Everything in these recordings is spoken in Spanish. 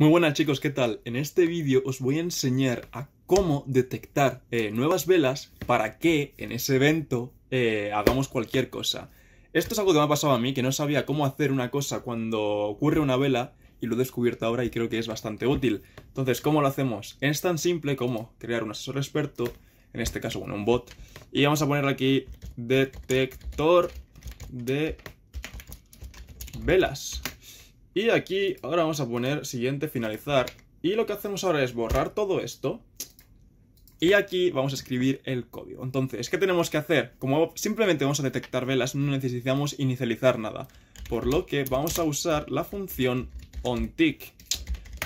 Muy buenas chicos, ¿qué tal? En este vídeo os voy a enseñar a cómo detectar eh, nuevas velas para que en ese evento eh, hagamos cualquier cosa. Esto es algo que me ha pasado a mí, que no sabía cómo hacer una cosa cuando ocurre una vela y lo he descubierto ahora y creo que es bastante útil. Entonces, ¿cómo lo hacemos? Es tan simple como crear un asesor experto, en este caso, bueno, un bot, y vamos a poner aquí detector de velas. Y aquí ahora vamos a poner siguiente, finalizar. Y lo que hacemos ahora es borrar todo esto. Y aquí vamos a escribir el código. Entonces, ¿qué tenemos que hacer? Como simplemente vamos a detectar velas, no necesitamos inicializar nada. Por lo que vamos a usar la función onTick.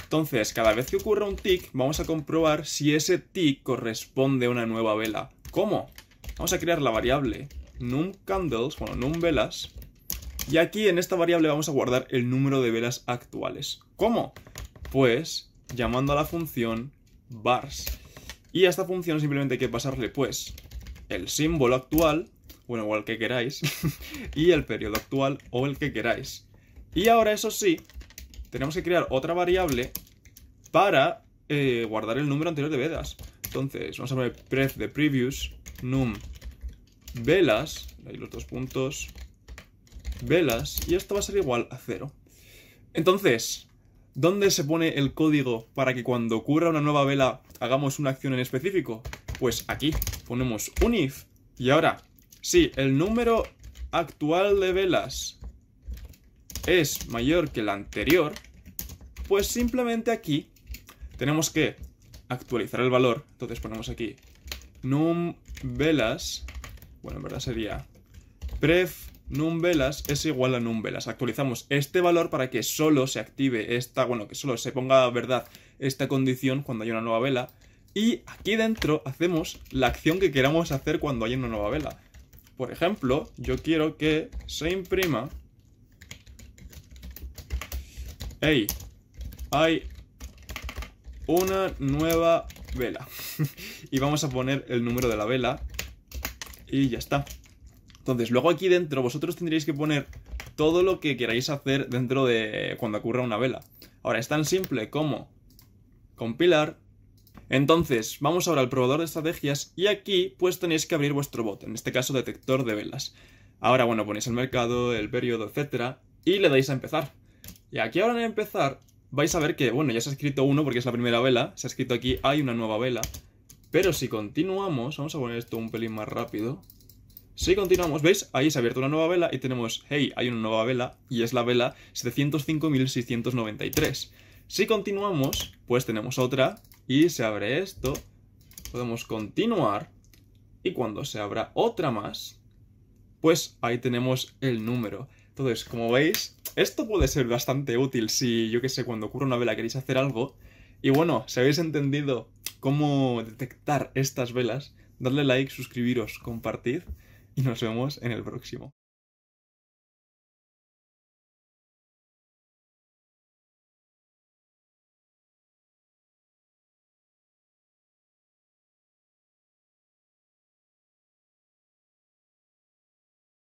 Entonces, cada vez que ocurra un tick, vamos a comprobar si ese tick corresponde a una nueva vela. ¿Cómo? Vamos a crear la variable numCandles, bueno, numVelas, y aquí en esta variable vamos a guardar el número de velas actuales. ¿Cómo? Pues llamando a la función bars. Y a esta función simplemente hay que pasarle pues el símbolo actual, bueno, o el que queráis, y el periodo actual o el que queráis. Y ahora eso sí, tenemos que crear otra variable para eh, guardar el número anterior de velas. Entonces, vamos a poner pref de previous num velas, ahí los dos puntos, velas y esto va a ser igual a cero, Entonces, ¿dónde se pone el código para que cuando ocurra una nueva vela hagamos una acción en específico? Pues aquí ponemos un if y ahora, si el número actual de velas es mayor que el anterior, pues simplemente aquí tenemos que actualizar el valor. Entonces ponemos aquí num velas, bueno, en verdad sería pref numVelas es igual a numVelas. Actualizamos este valor para que solo se active esta, bueno, que solo se ponga verdad esta condición cuando hay una nueva vela. Y aquí dentro hacemos la acción que queramos hacer cuando hay una nueva vela. Por ejemplo, yo quiero que se imprima... Hey, hay una nueva vela. y vamos a poner el número de la vela. Y ya está. Entonces, luego aquí dentro vosotros tendréis que poner todo lo que queráis hacer dentro de cuando ocurra una vela. Ahora, es tan simple como compilar. Entonces, vamos ahora al probador de estrategias y aquí pues tenéis que abrir vuestro bot, en este caso detector de velas. Ahora, bueno, ponéis el mercado, el periodo, etcétera, y le dais a empezar. Y aquí ahora en empezar vais a ver que, bueno, ya se ha escrito uno porque es la primera vela, se ha escrito aquí hay una nueva vela, pero si continuamos, vamos a poner esto un pelín más rápido, si continuamos, ¿veis? Ahí se ha abierto una nueva vela y tenemos, hey, hay una nueva vela y es la vela 705.693. Si continuamos, pues tenemos otra y se abre esto. Podemos continuar y cuando se abra otra más, pues ahí tenemos el número. Entonces, como veis, esto puede ser bastante útil si, yo que sé, cuando ocurre una vela queréis hacer algo. Y bueno, si habéis entendido cómo detectar estas velas, darle like, suscribiros, compartid y nos vemos en el próximo.